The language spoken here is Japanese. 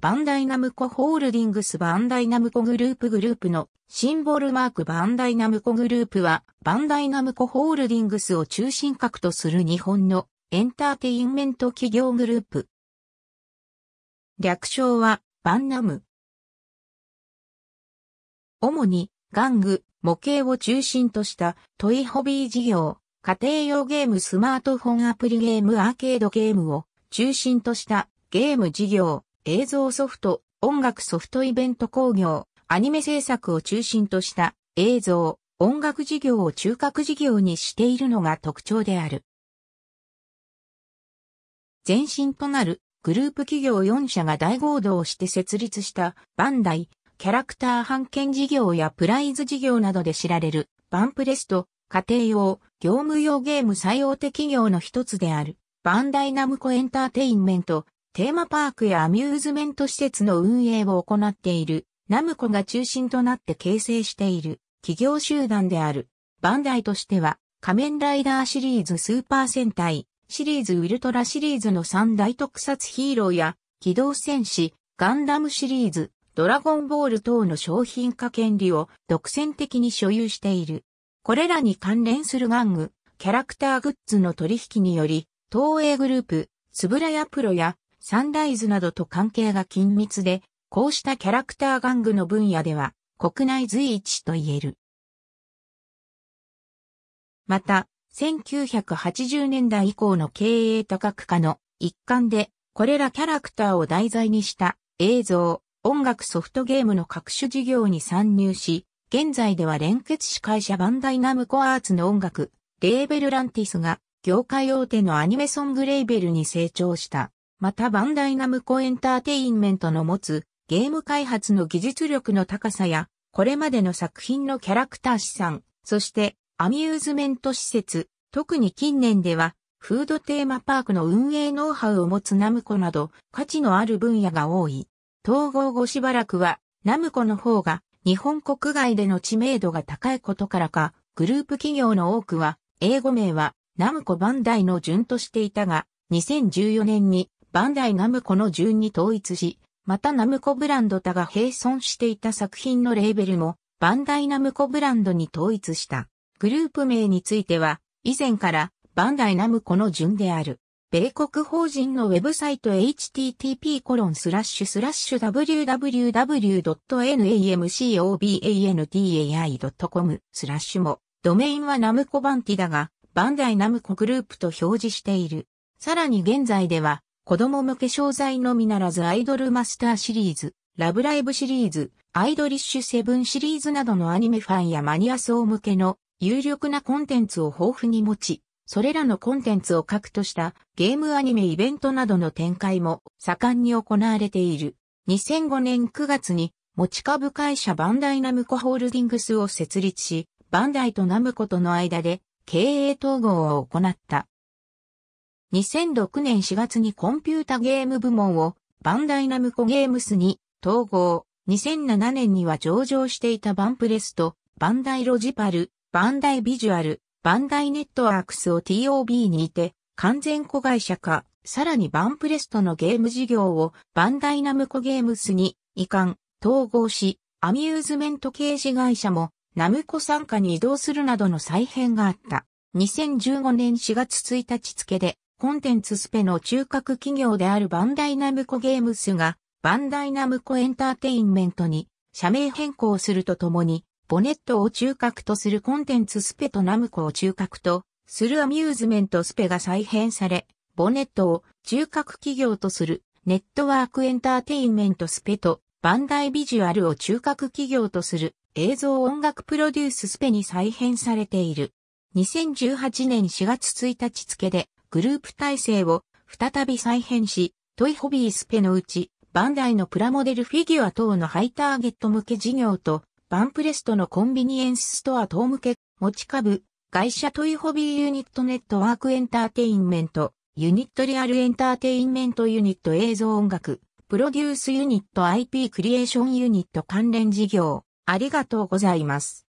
バンダイナムコホールディングスバンダイナムコグループグループのシンボルマークバンダイナムコグループはバンダイナムコホールディングスを中心核とする日本のエンターテインメント企業グループ。略称はバンナム。主に玩具、模型を中心としたトイホビー事業、家庭用ゲームスマートフォンアプリゲームアーケードゲームを中心としたゲーム事業。映像ソフト、音楽ソフトイベント工業、アニメ制作を中心とした映像、音楽事業を中核事業にしているのが特徴である。前身となるグループ企業4社が大合同して設立したバンダイ、キャラクター版権事業やプライズ事業などで知られるバンプレスト、家庭用、業務用ゲーム最大手企業の一つであるバンダイナムコエンターテインメント、テーマパークやアミューズメント施設の運営を行っている、ナムコが中心となって形成している企業集団である。バンダイとしては、仮面ライダーシリーズスーパー戦隊、シリーズウルトラシリーズの三大特撮ヒーローや、機動戦士、ガンダムシリーズ、ドラゴンボール等の商品化権利を独占的に所有している。これらに関連する玩具、キャラクターグッズの取引により、東映グループ、つぶらやプロやサンライズなどと関係が緊密で、こうしたキャラクター玩具の分野では国内随一と言える。また、1980年代以降の経営多角化の一環で、これらキャラクターを題材にした映像、音楽ソフトゲームの各種事業に参入し、現在では連結子会社バンダイナムコアーツの音楽、レーベルランティスが業界大手のアニメソングレーベルに成長した。またバンダイナムコエンターテインメントの持つゲーム開発の技術力の高さや、これまでの作品のキャラクター資産、そしてアミューズメント施設、特に近年では、フードテーマパークの運営ノウハウを持つナムコなど価値のある分野が多い。統合後しばらくはナムコの方が日本国外での知名度が高いことからか、グループ企業の多くは英語名はナムコバンダイの順としていたが、2014年にバンダイナムコの順に統一し、またナムコブランドタが並存していた作品のレーベルも、バンダイナムコブランドに統一した。グループ名については、以前からバンダイナムコの順である。米国法人のウェブサイト http://www.namcobantai.com スラッシュも、ドメインはナムコバンティだが、バンダイナムコグループと表示している。さらに現在では、子供向け商材のみならずアイドルマスターシリーズ、ラブライブシリーズ、アイドリッシュセブンシリーズなどのアニメファンやマニア層向けの有力なコンテンツを豊富に持ち、それらのコンテンツを核としたゲームアニメイベントなどの展開も盛んに行われている。2005年9月に持ち株会社バンダイナムコホールディングスを設立し、バンダイとナムコとの間で経営統合を行った。2006年4月にコンピュータゲーム部門をバンダイナムコゲームスに統合。2007年には上場していたバンプレスとバンダイロジパル、バンダイビジュアル、バンダイネットワークスを TOB にいて完全子会社化、さらにバンプレスとのゲーム事業をバンダイナムコゲームスに移管、統合し、アミューズメント掲示会社もナムコ参加に移動するなどの再編があった。2015年4月1日付でコンテンツスペの中核企業であるバンダイナムコゲームスが、バンダイナムコエンターテインメントに社名変更するとともに、ボネットを中核とするコンテンツスペとナムコを中核とするアミューズメントスペが再編され、ボネットを中核企業とするネットワークエンターテインメントスペとバンダイビジュアルを中核企業とする映像音楽プロデューススペに再編されている。2018年4月1日付でグループ体制を再び再編し、トイホビースペのうち、バンダイのプラモデルフィギュア等のハイターゲット向け事業と、バンプレストのコンビニエンスストア等向け、持ち株、会社トイホビーユニットネットワークエンターテインメント、ユニットリアルエンターテインメントユニット映像音楽、プロデュースユニット IP クリエーションユニット関連事業、ありがとうございます。